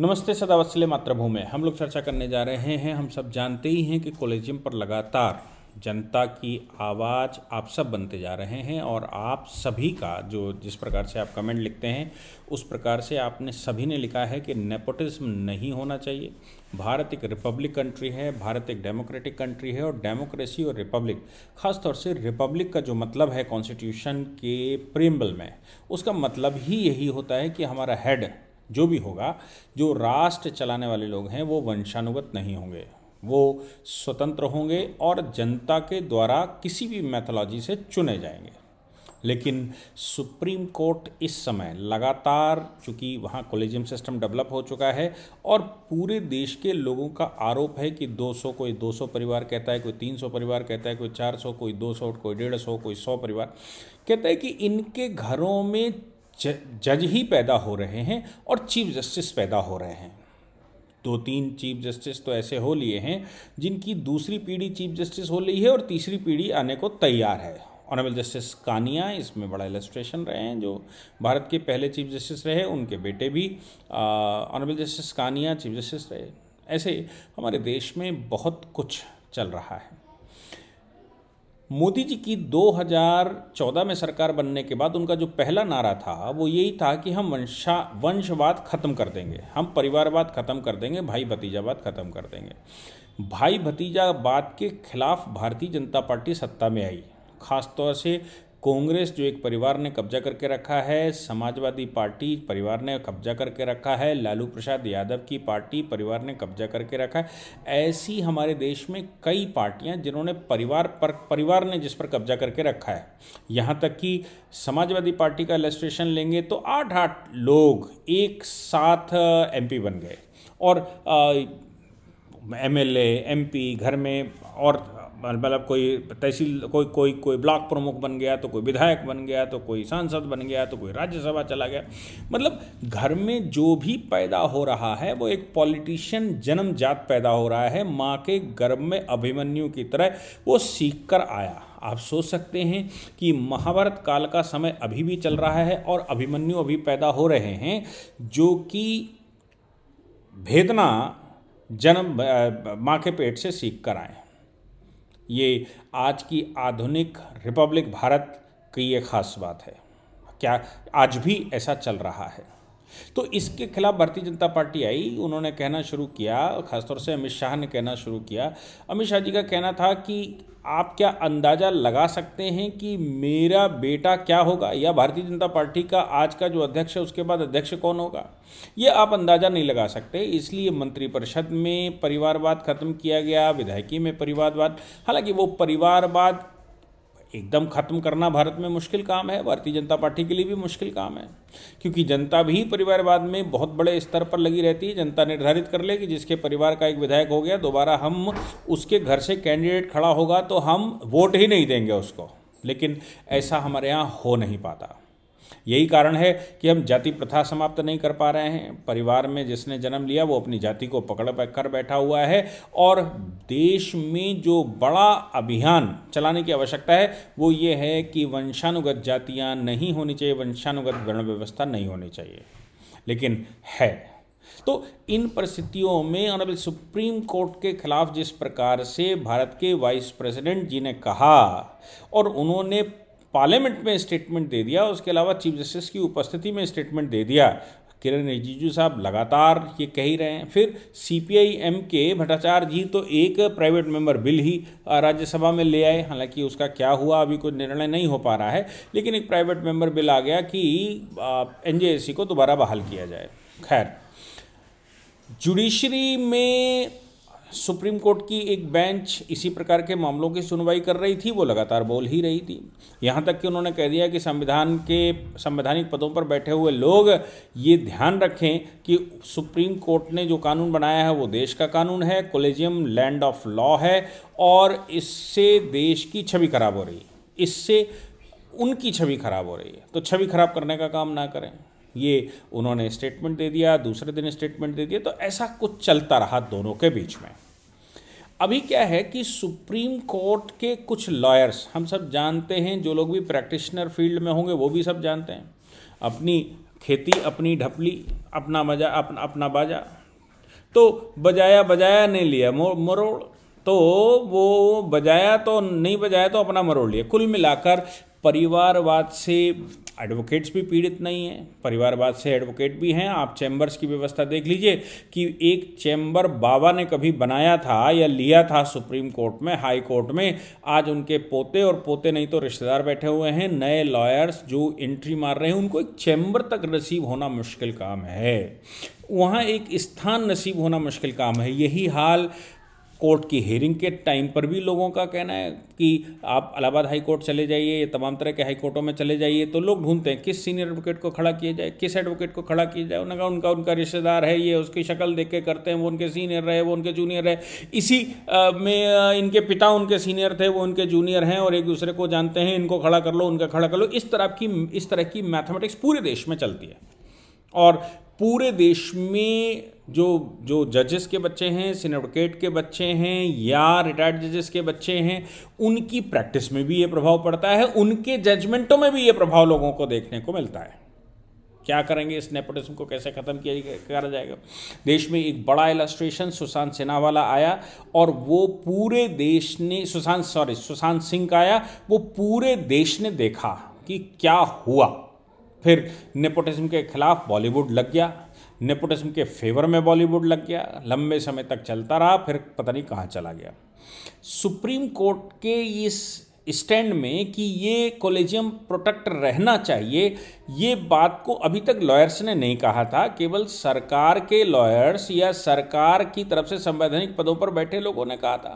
नमस्ते सदावत्सल्य मातृभूमि हम लोग चर्चा करने जा रहे हैं हम सब जानते ही हैं कि कॉलेजियम पर लगातार जनता की आवाज़ आप सब बनते जा रहे हैं और आप सभी का जो जिस प्रकार से आप कमेंट लिखते हैं उस प्रकार से आपने सभी ने लिखा है कि नेपोटिज्म नहीं होना चाहिए भारत एक रिपब्लिक कंट्री है भारत एक डेमोक्रेटिक कंट्री है और डेमोक्रेसी और रिपब्लिक खासतौर से रिपब्लिक का जो मतलब है कॉन्स्टिट्यूशन के प्रेम्बल में उसका मतलब ही यही होता है कि हमारा हेड जो भी होगा जो राष्ट्र चलाने वाले लोग हैं वो वंशानुगत नहीं होंगे वो स्वतंत्र होंगे और जनता के द्वारा किसी भी मैथोलॉजी से चुने जाएंगे लेकिन सुप्रीम कोर्ट इस समय लगातार चूँकि वहाँ कोलेजियम सिस्टम डेवलप हो चुका है और पूरे देश के लोगों का आरोप है कि 200 कोई 200 परिवार कहता है कोई 300 परिवार कहता है कोई 400 कोई 200 कोई 150 कोई 100 परिवार कहता है कि इनके घरों में जज ही पैदा हो रहे हैं और चीफ जस्टिस पैदा हो रहे हैं दो तीन चीफ जस्टिस तो ऐसे हो लिए हैं जिनकी दूसरी पीढ़ी चीफ जस्टिस हो रही है और तीसरी पीढ़ी आने को तैयार है ऑनरेबल जस्टिस कानिया इसमें बड़ा इलस्ट्रेशन रहे हैं जो भारत के पहले चीफ जस्टिस रहे उनके बेटे भी honourable justice Kania chief justice रहे ऐसे हमारे देश में बहुत कुछ चल रहा है मोदी जी की 2014 में सरकार बनने के बाद उनका जो पहला नारा था वो यही था कि हम वंशा वंशवाद ख़त्म कर देंगे हम परिवारवाद ख़त्म कर देंगे भाई भतीजावाद ख़त्म कर देंगे भाई भतीजावाद के खिलाफ भारतीय जनता पार्टी सत्ता में आई खासतौर से कांग्रेस जो एक परिवार ने कब्जा करके रखा है समाजवादी पार्टी परिवार ने कब्जा करके रखा है लालू प्रसाद यादव की पार्टी परिवार ने कब्जा करके रखा है ऐसी हमारे देश में कई पार्टियां जिन्होंने परिवार पर परिवार ने जिस पर कब्जा करके रखा है यहाँ तक कि समाजवादी पार्टी का रजिस्ट्रेशन लेंगे तो आठ आठ लोग एक साथ एम बन गए और एम एल घर में और मतलब कोई तहसील कोई कोई कोई ब्लॉक प्रमुख बन गया तो कोई विधायक बन गया तो कोई सांसद बन गया तो कोई राज्यसभा चला गया मतलब घर में जो भी पैदा हो रहा है वो एक पॉलिटिशियन जन्म जात पैदा हो रहा है माँ के गर्भ में अभिमन्यु की तरह वो सीख कर आया आप सोच सकते हैं कि महाभारत काल का समय अभी भी चल रहा है और अभिमन्यु अभी पैदा हो रहे हैं जो कि भेदना जन्म माँ के पेट से सीख कर आए ये आज की आधुनिक रिपब्लिक भारत की ये खास बात है क्या आज भी ऐसा चल रहा है तो इसके खिलाफ भारतीय जनता पार्टी आई उन्होंने कहना शुरू किया खासतौर से अमित शाह ने कहना शुरू किया अमित शाह जी का कहना था कि आप क्या अंदाज़ा लगा सकते हैं कि मेरा बेटा क्या होगा या भारतीय जनता पार्टी का आज का जो अध्यक्ष है उसके बाद अध्यक्ष कौन होगा ये आप अंदाज़ा नहीं लगा सकते इसलिए मंत्रिपरिषद में परिवारवाद खत्म किया गया विधायकी में परिवारवाद हालांकि वो परिवारवाद एकदम ख़त्म करना भारत में मुश्किल काम है भारतीय जनता पार्टी के लिए भी मुश्किल काम है क्योंकि जनता भी परिवारवाद में बहुत बड़े स्तर पर लगी रहती है जनता निर्धारित कर ले कि जिसके परिवार का एक विधायक हो गया दोबारा हम उसके घर से कैंडिडेट खड़ा होगा तो हम वोट ही नहीं देंगे उसको लेकिन ऐसा हमारे यहाँ हो नहीं पाता यही कारण है कि हम जाति प्रथा समाप्त नहीं कर पा रहे हैं परिवार में जिसने जन्म लिया वो अपनी जाति को पकड़ कर बैठा हुआ है और देश में जो बड़ा अभियान चलाने की आवश्यकता है वो ये है कि वंशानुगत जातियाँ नहीं होनी चाहिए वंशानुगत वर्ण व्यवस्था नहीं होनी चाहिए लेकिन है तो इन परिस्थितियों में ऑनरेबल सुप्रीम कोर्ट के खिलाफ जिस प्रकार से भारत के वाइस प्रेसिडेंट जी ने कहा और उन्होंने पार्लियामेंट में स्टेटमेंट दे दिया उसके अलावा चीफ जस्टिस की उपस्थिति में स्टेटमेंट दे दिया किरण रिजिजू साहब लगातार ये कह ही रहे हैं फिर सी पी आई एम के भट्टाचार्य जी तो एक प्राइवेट मेंबर बिल ही राज्यसभा में ले आए हालांकि उसका क्या हुआ अभी कोई निर्णय नहीं हो पा रहा है लेकिन एक प्राइवेट मेंबर बिल आ गया कि एन को दोबारा बहाल किया जाए खैर जुडिशरी में सुप्रीम कोर्ट की एक बेंच इसी प्रकार के मामलों की सुनवाई कर रही थी वो लगातार बोल ही रही थी यहाँ तक कि उन्होंने कह दिया कि संविधान के संवैधानिक पदों पर बैठे हुए लोग ये ध्यान रखें कि सुप्रीम कोर्ट ने जो कानून बनाया है वो देश का कानून है कोलेजियम लैंड ऑफ लॉ है और इससे देश की छवि खराब हो रही है इससे उनकी छवि खराब हो रही है तो छवि खराब करने का काम ना करें ये उन्होंने स्टेटमेंट दे दिया दूसरे दिन स्टेटमेंट दे दिया तो ऐसा कुछ चलता रहा दोनों के बीच में अभी क्या है कि सुप्रीम कोर्ट के कुछ लॉयर्स हम सब जानते हैं जो लोग भी प्रैक्टिशनर फील्ड में होंगे वो भी सब जानते हैं अपनी खेती अपनी ढपली अपना मजा अपना अपना बाजा तो बजाया बजाया नहीं लिया मरोड़ तो वो बजाया तो नहीं बजाया तो अपना मरोड़ लिया कुल मिलाकर परिवारवाद से एडवोकेट्स भी पीड़ित नहीं हैं परिवारवाद से एडवोकेट भी हैं आप चैम्बर्स की व्यवस्था देख लीजिए कि एक चैम्बर बाबा ने कभी बनाया था या लिया था सुप्रीम कोर्ट में हाई कोर्ट में आज उनके पोते और पोते नहीं तो रिश्तेदार बैठे हुए हैं नए लॉयर्स जो एंट्री मार रहे हैं उनको एक चैम्बर तक नसीब होना मुश्किल काम है वहाँ एक स्थान नसीब होना मुश्किल काम है यही हाल कोर्ट की हेयरिंग के टाइम पर भी लोगों का कहना है कि आप इलाहाबाद हाई कोर्ट चले जाइए या तमाम तरह के हाई कोर्टों में चले जाइए तो लोग ढूंढते हैं किस सीनियर एडवोकेट को खड़ा किया जाए किस एडवोकेट को खड़ा किया जाए उनका उनका उनका रिश्तेदार है ये उसकी शक्ल देख के करते हैं वो उनके सीनियर रहे वो उनके जूनियर रहे इसी में इनके पिता उनके सीनियर थे वो उनके जूनियर हैं और एक दूसरे को जानते हैं इनको खड़ा कर लो उनका खड़ा कर लो इस तरह की इस तरह की मैथमेटिक्स पूरे देश में चलती है और पूरे देश में जो जो जजेस के बच्चे हैं सिनेडोकेट के बच्चे हैं या रिटायर्ड जजेस के बच्चे हैं उनकी प्रैक्टिस में भी ये प्रभाव पड़ता है उनके जजमेंटों में भी ये प्रभाव लोगों को देखने को मिलता है क्या करेंगे इस नेपोटिज्म को कैसे ख़त्म किया करा जाएगा देश में एक बड़ा इलास्ट्रेशन सुशांत सिन्हा वाला आया और वो पूरे देश ने सुशांत सॉरी सुशांत सिंह का आया वो पूरे देश ने देखा कि क्या हुआ फिर नेपोटिज्म के खिलाफ बॉलीवुड लग गया नेपोटिज्म के फेवर में बॉलीवुड लग गया लंबे समय तक चलता रहा फिर पता नहीं कहाँ चला गया सुप्रीम कोर्ट के इस स्टैंड में कि ये कॉलेजियम प्रोटेक्ट रहना चाहिए ये बात को अभी तक लॉयर्स ने नहीं कहा था केवल सरकार के लॉयर्स या सरकार की तरफ से संवैधानिक पदों पर बैठे लोगों ने कहा था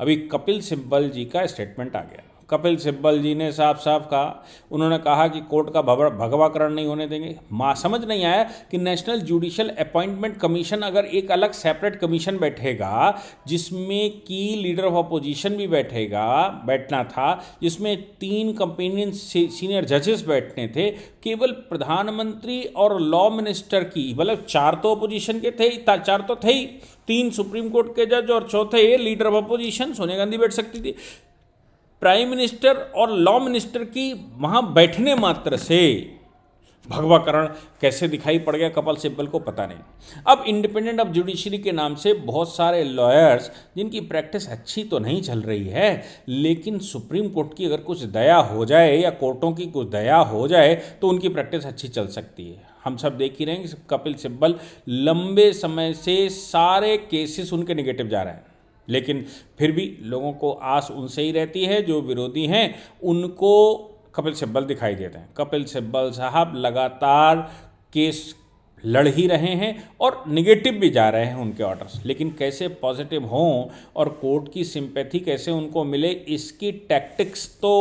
अभी कपिल सिब्बल जी का स्टेटमेंट आ गया कपिल सिब्बल जी ने साफ साफ कहा उन्होंने कहा कि कोर्ट का भगवाकरण नहीं होने देंगे माँ समझ नहीं आया कि नेशनल जुडिशल अपॉइंटमेंट कमीशन अगर एक अलग सेपरेट कमीशन बैठेगा जिसमें की लीडर ऑफ अपोजिशन भी बैठेगा बैठना था जिसमें तीन कंपेनियन सीनियर जजेस बैठने थे केवल प्रधानमंत्री और लॉ मिनिस्टर की मतलब चार तो अपोजिशन के थे चार तो थे ही तीन सुप्रीम कोर्ट के जज और चौथे leader of opposition Sonia Gandhi बैठ सकती थी प्राइम मिनिस्टर और लॉ मिनिस्टर की वहाँ बैठने मात्र से भगवाकरण कैसे दिखाई पड़ गया कपिल सिब्बल को पता नहीं अब इंडिपेंडेंट ऑफ जुडिशरी के नाम से बहुत सारे लॉयर्स जिनकी प्रैक्टिस अच्छी तो नहीं चल रही है लेकिन सुप्रीम कोर्ट की अगर कुछ दया हो जाए या कोर्टों की कुछ दया हो जाए तो उनकी प्रैक्टिस अच्छी चल सकती है हम सब देख ही रहे हैं कि कपिल सिब्बल लंबे समय से सारे केसेस उनके निगेटिव जा रहे हैं लेकिन फिर भी लोगों को आस उनसे ही रहती है जो विरोधी हैं उनको कपिल सिब्बल दिखाई देते हैं कपिल सिब्बल साहब लगातार केस लड़ ही रहे हैं और निगेटिव भी जा रहे हैं उनके ऑर्डर्स लेकिन कैसे पॉजिटिव हों और कोर्ट की सिंपैथी कैसे उनको मिले इसकी टैक्टिक्स तो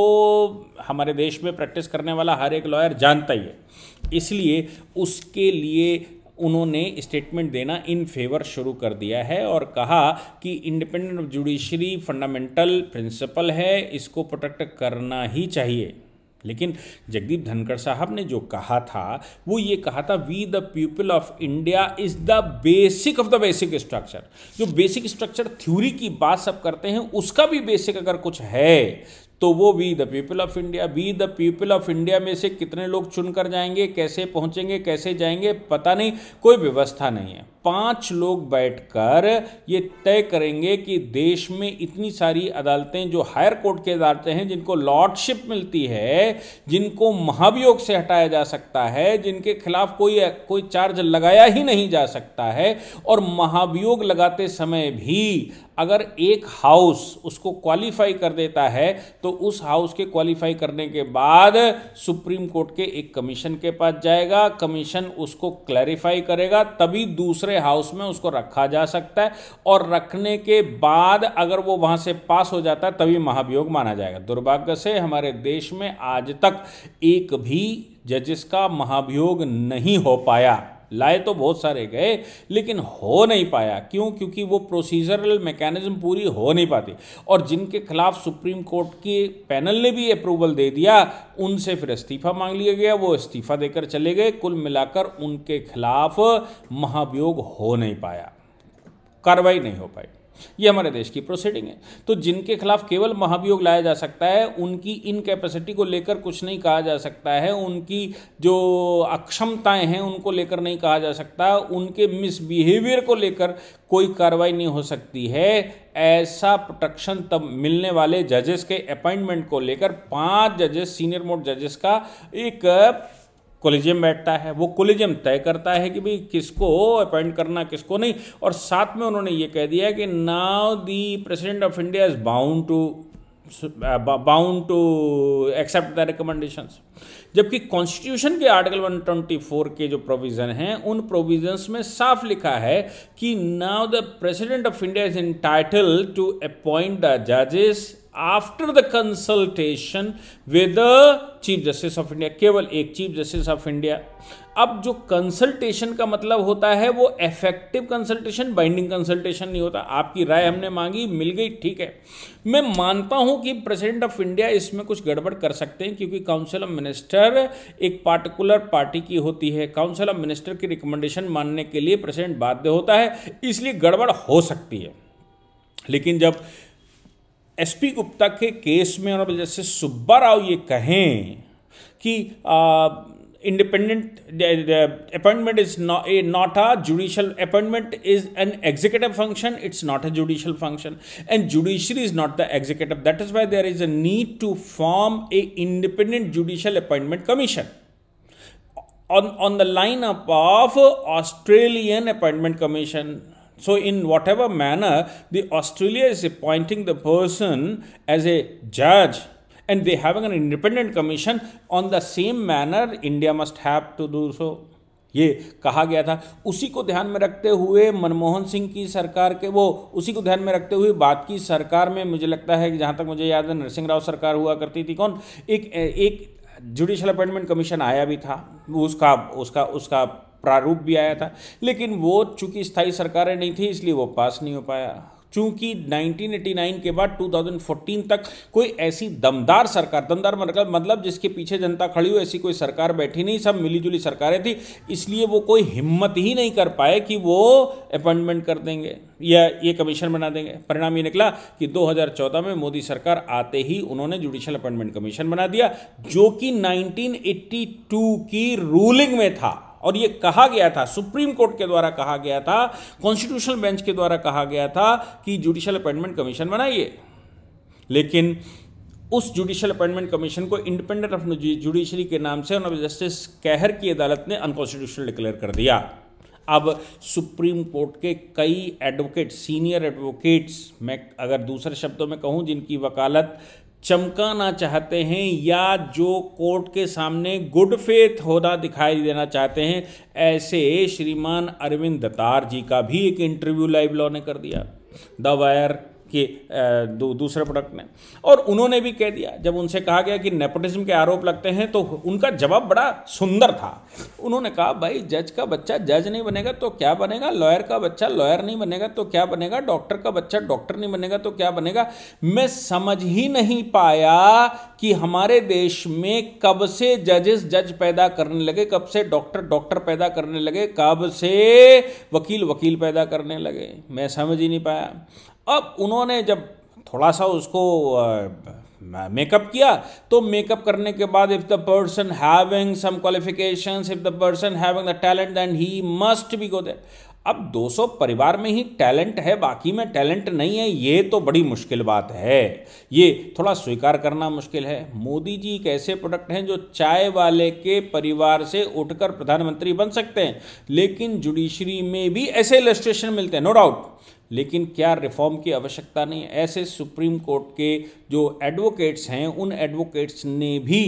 हमारे देश में प्रैक्टिस करने वाला हर एक लॉयर जानता ही है इसलिए उसके लिए उन्होंने स्टेटमेंट देना इन फेवर शुरू कर दिया है और कहा कि इंडिपेंडेंट जुडिशरी फंडामेंटल प्रिंसिपल है इसको प्रोटेक्ट करना ही चाहिए लेकिन जगदीप धनखड़ साहब ने जो कहा था वो ये कहा था we the people of India is the basic of the basic structure जो बेसिक स्ट्रक्चर थ्योरी की बात सब करते हैं उसका भी बेसिक अगर कुछ है तो वो we the people of India we the people of India में से कितने लोग चुनकर जाएंगे कैसे पहुंचेंगे कैसे जाएंगे पता नहीं कोई व्यवस्था नहीं है पांच लोग बैठकर ये तय करेंगे कि देश में इतनी सारी अदालतें जो हायर कोर्ट के अदालतें हैं जिनको लॉर्डशिप मिलती है जिनको महाभियोग से हटाया जा सकता है जिनके खिलाफ कोई कोई चार्ज लगाया ही नहीं जा सकता है और महाभियोग लगाते समय भी अगर एक हाउस उसको क्वालिफाई कर देता है तो उस हाउस के क्वालिफाई करने के बाद सुप्रीम कोर्ट के एक कमीशन के पास जाएगा कमीशन उसको क्लैरिफाई करेगा तभी दूसरे हाउस में उसको रखा जा सकता है और रखने के बाद अगर वो वहाँ से पास हो जाता है तभी महाभियोग माना जाएगा दुर्भाग्य से हमारे देश में आज तक एक भी जजिस का महाभियोग नहीं हो पाया लाए तो बहुत सारे गए लेकिन हो नहीं पाया क्यों क्योंकि वो प्रोसीजरल मैकेनिज्म पूरी हो नहीं पाती और जिनके खिलाफ सुप्रीम कोर्ट के पैनल ने भी अप्रूवल दे दिया उनसे फिर इस्तीफा मांग लिया गया वो इस्तीफा देकर चले गए कुल मिलाकर उनके खिलाफ महाभियोग हो नहीं पाया कार्रवाई नहीं हो पाई ये हमारे देश की प्रोसीडिंग है तो जिनके खिलाफ केवल महाभियोग लाया जा सकता है उनकी इनकेपेसिटी को लेकर कुछ नहीं कहा जा सकता है उनकी जो अक्षमताएं हैं उनको लेकर नहीं कहा जा सकता उनके मिसबिहेवियर को लेकर कोई कार्रवाई नहीं हो सकती है ऐसा प्रोटेक्शन तब मिलने वाले जजेस के अपॉइंटमेंट को लेकर पांच जजेस सीनियर मोट जजेस का एक कोलिजियम बैठता है वो कोलिजियम तय करता है कि भाई किसको अपॉइंट करना किसको नहीं और साथ में उन्होंने ये कह दिया कि now the president of India is bound to bound to accept the recommendation जबकि कॉन्स्टिट्यूशन के आर्टिकल 124 के जो प्रोविज़न हैं उन प्रोविजन में साफ लिखा है कि now the president of India is entitle to appoint the जजेस after the consultation with chief justice of India केवल एक चीफ जस्टिस ऑफ इंडिया अब जो कंसल्टेशन का मतलब होता है वो इफेक्टिव कंसल्टेशन बाइंडिंग कंसल्टेशन नहीं होता आपकी राय हमने मांगी मिल गई ठीक है मैं मानता हूं कि प्रेसिडेंट ऑफ इंडिया इसमें कुछ गड़बड़ कर सकते हैं क्योंकि काउंसिल ऑफ मिनिस्टर एक पार्टिकुलर पार्टी की होती है काउंसिल ऑफ मिनिस्टर की रिकमेंडेशन मानने के लिए प्रेसिडेंट बाध्य होता है इसलिए गड़बड़ हो सकती है लेकिन जब एसपी गुप्ता के केस में और जैसे सुब्बा राव ये कहें कि independent appointment is not a judicial appointment is an executive function it's not a judicial function and judiciary is not the executive that is why there is a need to form a independent judicial appointment commission on on the line up of Australian appointment commission So, in whatever manner, the Australia is appointing the person as a judge and they having an independent commission on the same manner India must have to do so. ये कहा गया था उसी को ध्यान में रखते हुए मनमोहन सिंह की सरकार के वो उसी को ध्यान में रखते हुए बात की सरकार में मुझे लगता है कि जहाँ तक मुझे याद है नरसिंह राव सरकार हुआ करती थी कौन एक एक जुडिशल अपॉइंटमेंट कमीशन आया भी था उसका उसका उसका प्रारूप भी आया था लेकिन वो चूंकि स्थायी सरकारें नहीं थी इसलिए वो पास नहीं हो पाया चूंकि 1989 के बाद 2014 तक कोई ऐसी दमदार सरकार दमदार मतलब मतलब जिसके पीछे जनता खड़ी हो ऐसी कोई सरकार बैठी नहीं सब मिलीजुली सरकारें थी इसलिए वो कोई हिम्मत ही नहीं कर पाए कि वो अपॉइंटमेंट कर देंगे या ये कमीशन बना देंगे परिणाम ये निकला कि 2014 में मोदी सरकार आते ही उन्होंने जुडिशल अपॉइंटमेंट कमीशन बना दिया जो कि 1982 की रूलिंग में था और ये कहा गया था सुप्रीम कोर्ट के द्वारा कहा गया था कॉन्स्टिट्यूशनल बेंच के द्वारा कहा गया था कि जुडिशियल अपॉइंटमेंट कमीशन बनाइए लेकिन उस जुडिशियल अपॉइंटमेंट कमीशन को इंडिपेंडेंट ऑफ जुडिशरी के नाम से ऑनरेबल जस्टिस कहर की अदालत ने अनकॉन्स्टिट्यूशनल डिक्लेयर कर दिया अब सुप्रीम कोर्ट के कई एडवोकेट सीनियर एडवोकेट्स मैं अगर दूसरे शब्दों में कहूं जिनकी वकालत चमकाना चाहते हैं या जो कोर्ट के सामने गुड फेथ होदा दिखाई देना चाहते हैं ऐसे श्रीमान अरविंद दतार जी का भी एक इंटरव्यू लाइव लॉ ने कर दिया द वायर कि दू, दूसरे प्रोडक्ट में और उन्होंने भी कह दिया जब उनसे कहा गया कि नेपोटिज्म के आरोप लगते हैं तो उनका जवाब बड़ा सुंदर था उन्होंने कहा भाई जज का बच्चा जज नहीं बनेगा तो क्या बनेगा लॉयर का बच्चा लॉयर नहीं बनेगा तो क्या बनेगा डॉक्टर का बच्चा डॉक्टर नहीं बनेगा तो क्या बनेगा मैं समझ ही नहीं पाया कि हमारे देश में कब से जजेस जज पैदा करने लगे कब से डॉक्टर डॉक्टर पैदा करने लगे कब से वकील वकील पैदा करने लगे मैं समझ ही नहीं पाया अब उन्होंने जब थोड़ा सा उसको मेकअप किया तो मेकअप करने के बाद if the person having some qualification if the person having the talent then he must be go that अब 200 परिवार में ही टैलेंट है बाकी में टैलेंट नहीं है ये तो बड़ी मुश्किल बात है ये थोड़ा स्वीकार करना मुश्किल है मोदी जी एक ऐसे प्रोडक्ट हैं जो चाय वाले के परिवार से उठकर प्रधानमंत्री बन सकते हैं लेकिन जुडिशरी में भी ऐसे इलस्ट्रेशन मिलते हैं नो डाउट लेकिन क्या रिफॉर्म की आवश्यकता नहीं ऐसे सुप्रीम कोर्ट के जो एडवोकेट्स हैं उन एडवोकेट्स ने भी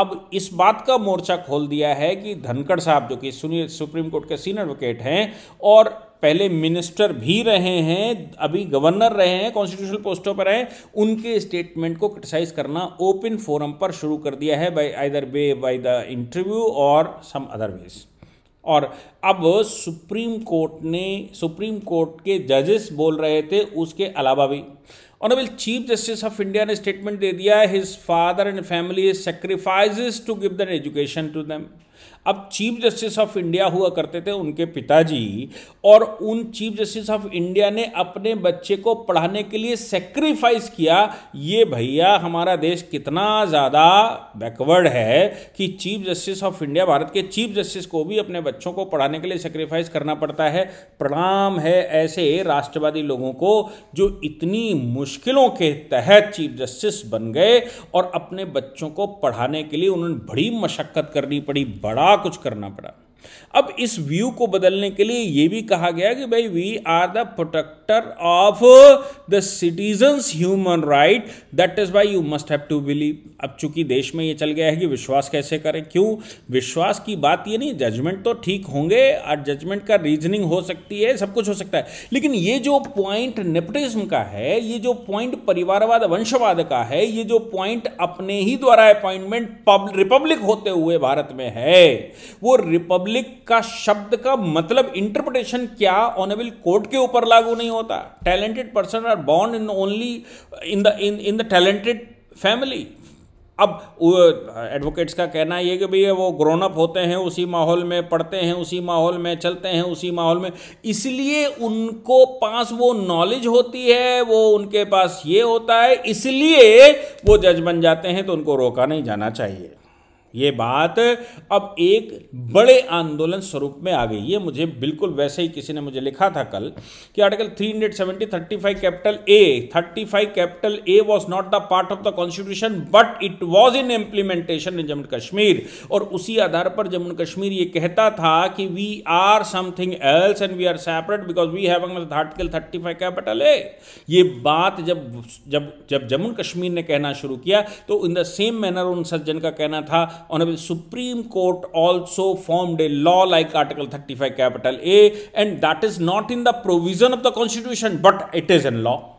अब इस बात का मोर्चा खोल दिया है कि धनखड़ साहब जो कि सुप्रीम कोर्ट के सीनियर एडवोकेट हैं और पहले मिनिस्टर भी रहे हैं अभी गवर्नर रहे हैं कॉन्स्टिट्यूशनल पोस्टों पर हैं उनके स्टेटमेंट को क्रिटिसाइज करना ओपन फोरम पर शुरू कर दिया है by either way by the interview और सम अदर वेज़ और अब सुप्रीम कोर्ट ने सुप्रीम कोर्ट के जजेस बोल रहे थे उसके अलावा भी honourable chief justice of India ने स्टेटमेंट दे दिया his father and family sacrifice to give the education to them अब चीफ जस्टिस ऑफ इंडिया हुआ करते थे उनके पिताजी और उन चीफ जस्टिस ऑफ इंडिया ने अपने बच्चे को पढ़ाने के लिए सेक्रीफाइस किया ये भैया हमारा देश कितना ज़्यादा बैकवर्ड है कि chief justice of India Bharat के चीफ जस्टिस को भी अपने बच्चों को पढ़ाने के लिए सेक्रीफाइस करना पड़ता है प्रणाम है ऐसे राष्ट्रवादी लोगों को जो इतनी मुश्किलों के तहत चीफ जस्टिस बन गए और अपने बच्चों को पढ़ाने के लिए उन्होंने बड़ी मशक्कत करनी पड़ी बड़ा बड़ा कुछ करना पड़ा अब इस व्यू को बदलने के लिए यह भी कहा गया कि भाई we are the protect protector of the citizens human right that is why you must have to believe अब चूंकि देश में ये चल गया है कि विश्वास कैसे करें क्यों विश्वास की बात ये नहीं जजमेंट तो ठीक होंगे और जजमेंट का रीजनिंग हो सकती है सब कुछ हो सकता है लेकिन ये जो पॉइंट नेपटिज्म का है ये जो पॉइंट परिवारवाद वंशवाद का है ये जो पॉइंट अपने ही द्वारा अपॉइंटमेंट रिपब्लिक होते हुए भारत में है वो रिपब्लिक का शब्द का मतलब इंटरप्रिटेशन क्या ऑनेबल कोर्ट के ऊपर लागू नहीं हो होता talented person are born in only in the in in the talented family अब एडवोकेट्स का कहना ये कि भैया वो ग्रोन अप होते हैं उसी माहौल में पढ़ते हैं उसी माहौल में चलते हैं उसी माहौल में इसलिए उनको पास वो नॉलेज होती है वो उनके पास ये होता है इसलिए वो जज बन जाते हैं तो उनको रोका नहीं जाना चाहिए ये बात अब एक बड़े आंदोलन स्वरूप में आ गई ये मुझे बिल्कुल वैसे ही किसी ने मुझे लिखा था कल कि article 370 35 capital A 35 capital A was not the part of the constitution but it was in implementation in Jammu Kashmir और उसी आधार पर जम्मू कश्मीर ये कहता था कि we are something else and we are separate because we have article 35 capital A ये बात जब जब जब जम्मू कश्मीर ने कहना शुरू किया तो इन द सेम मैनर उन सज्जन का कहना था Honorable Supreme Court also formed a law like Article 35 capital A and that is not in the provision of the constitution but it is in law.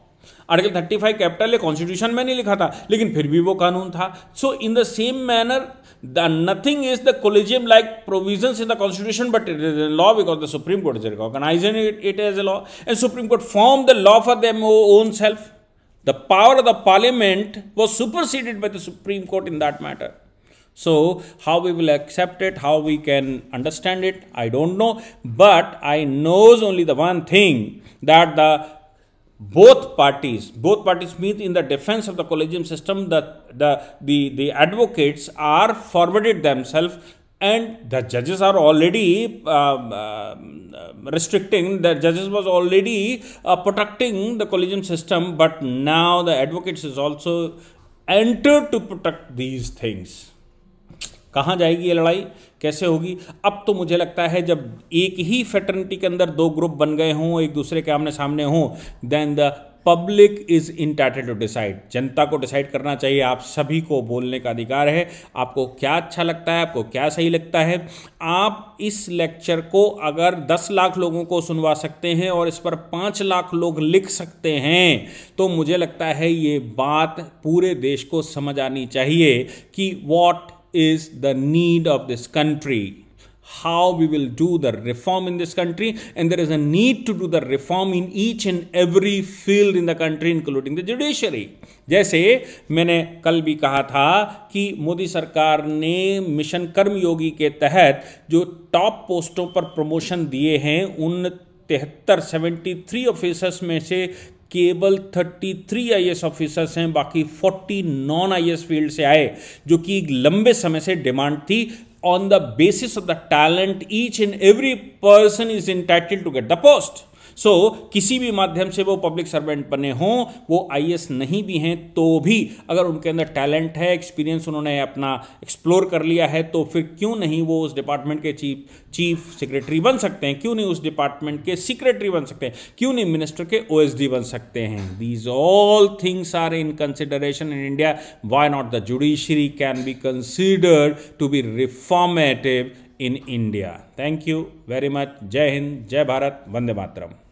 Article 35 capital A constitution mein nahi likha tha lekin phir bhi wo kanun tha. So in the same manner the nothing is the collegium like provisions in the constitution but it is in law because the Supreme Court is recognizing it as a law and Supreme Court formed the law for their own self. The power of the parliament was superseded by the Supreme Court in that matter. So how we will accept it, how we can understand it, I don't know. But I knows only the one thing that the both parties, both parties meet in the defense of the collegium system, the, the, the, the advocates are forwarded themselves and the judges are already uh, uh, restricting, the judges was already uh, protecting the collegium system, but now the advocates is also entered to protect these things. कहाँ जाएगी ये लड़ाई कैसे होगी अब तो मुझे लगता है जब एक ही फेटर्निटी के अंदर दो ग्रुप बन गए हों एक दूसरे के आमने सामने हों then the public is entitled to decide जनता को डिसाइड करना चाहिए आप सभी को बोलने का अधिकार है आपको क्या अच्छा लगता है आपको क्या सही लगता है आप इस लेक्चर को अगर 10 लाख लोगों को सुनवा सकते हैं और इस पर 5 लाख लोग लिख सकते हैं तो मुझे लगता है ये बात पूरे देश को समझ आनी चाहिए कि what is the need of this country how we will do the reform in this country and there is a need to do the reform in each and every field in the country including the judiciary जैसे मैंने कल भी कहा था कि मोदी सरकार ने mission कर्मयोगी के तहत जो टॉप पोस्टों पर प्रमोशन दिए हैं उन तिहत्तर सेवेंटी थ्री ऑफिसर्स में से केवल 33 आईएएस ऑफिसर्स हैं बाकी 40 नॉन आईएएस फील्ड से आए जो कि लंबे समय से डिमांड थी on the basis of the talent each and every person is entitle to get the post so so, किसी भी माध्यम से वो पब्लिक सर्वेंट बने हों वो आई नहीं भी हैं तो भी अगर उनके अंदर टैलेंट है एक्सपीरियंस उन्होंने अपना एक्सप्लोर कर लिया है तो फिर क्यों नहीं वो उस डिपार्टमेंट के चीफ चीफ सेक्रेटरी बन सकते हैं क्यों नहीं उस डिपार्टमेंट के सेक्रेटरी बन सकते हैं क्यों नहीं मिनिस्टर के ओ बन सकते हैं these all things are in consideration in India why not the judiciary can be considered to be reformative in India thank you very much जय हिंद जय भारत वंदे मातरम